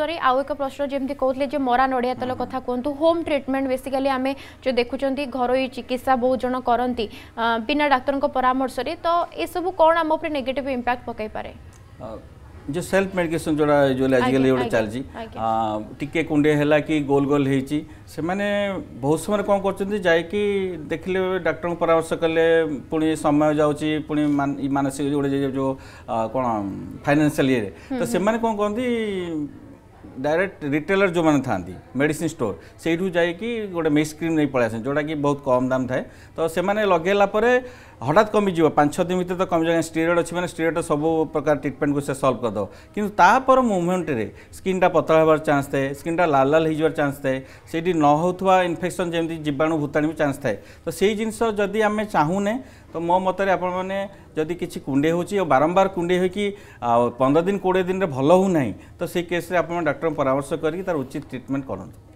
ଦରେ ଆଉ ଏକ ପ୍ରଶ୍ନ ଯେମିତି କହୁଥିଲେ ଯେ ମରା ନଡ଼ିଆ ତେଲ କଥା କୁହନ୍ତୁ ହୋମ୍ ଟ୍ରିଟମେଣ୍ଟ ବେସିକାଲି ଆମେ ଯେଉଁ ଦେଖୁଛନ୍ତି ଘରୋଇ ଚିକିତ୍ସା ବହୁତ ଜଣ କରନ୍ତି ବିନା ଡାକ୍ତରଙ୍କ ପରାମର୍ଶରେ ତ ଏସବୁ କ'ଣ ଆମ ଉପରେ ନେଗେଟିଭ୍ ଇମ୍ପାକ୍ଟ ପକାଇପାରେ जो सेल्फ मेडिकेसन जोड़ा जो आजिकल गोटे चलती टी कुंडे है कि गोल गोल से मैंने बहुत समय कौन कर जाकि देखिले डाक्टर परामर्श कले पुणी समय जाऊँगी पुणी मानसिक जो गोटे जो कौन फाइनान्सीआल ये तो से कौन कहते डायरेक्ट रिटेलर जो मैंने थाती मेडिसीन स्टोर ସେଇଠୁ ଯାଇକି ଗୋଟେ ମିସ୍ କ୍ରିମ୍ ନେଇ ପଳେଇ ଆସନ୍ତି ଯେଉଁଟାକି ବହୁତ କମ୍ ଦାମ୍ ଥାଏ ତ ସେମାନେ ଲଗେଇଲା ପରେ ହଠାତ୍ କମିଯିବ ପାଞ୍ଚ ଛଅ ଦିନ ଭିତରେ ତ କମିଯିବ ଷ୍ଟିରଏଡ଼୍ ଅଛି ମାନେ ଷ୍ଟିରଏଡ଼୍ ସବୁ ପ୍ରକାର ଟ୍ରିଟମେଣ୍ଟକୁ ସେ ସଲ୍ଭ କରିଦେବ କିନ୍ତୁ ତାପର ମୁଭମେଣ୍ଟରେ ସ୍କିନ୍ଟା ପତଳା ହେବାର ଚାନ୍ସ ଥାଏ ସ୍କିନ୍ଟା ଲାଲ ଲାଲ ହେଇଯିବାର ଚାନ୍ସ ଥାଏ ସେଇଠି ନ ହେଉଥିବା ଇନଫେକ୍ସନ୍ ଯେମିତି ଜୀବାଣୁ ଭୂତାଣୁ ବି ଚାନ୍ସ ଥାଏ ତ ସେଇ ଜିନିଷ ଯଦି ଆମେ ଚାହୁଁନେ ତ ମୋ ମତରେ ଆପଣମାନେ ଯଦି କିଛି କୁଣ୍ଡେଇ ହେଉଛି ଆଉ ବାରମ୍ବାର କୁଣ୍ଡେଇ ହୋଇକି ପନ୍ଦର ଦିନ କୋଡ଼ିଏ ଦିନରେ ଭଲ ହେଉନାହିଁ ତ ସେଇ କେସ୍ରେ ଆପଣ ଡାକ୍ତରଙ୍କ ପରାମର୍ଶ କରିକି ତାର ଉଚିତ ଟ୍ରିଟମେଣ୍ଟ କରନ୍ତୁ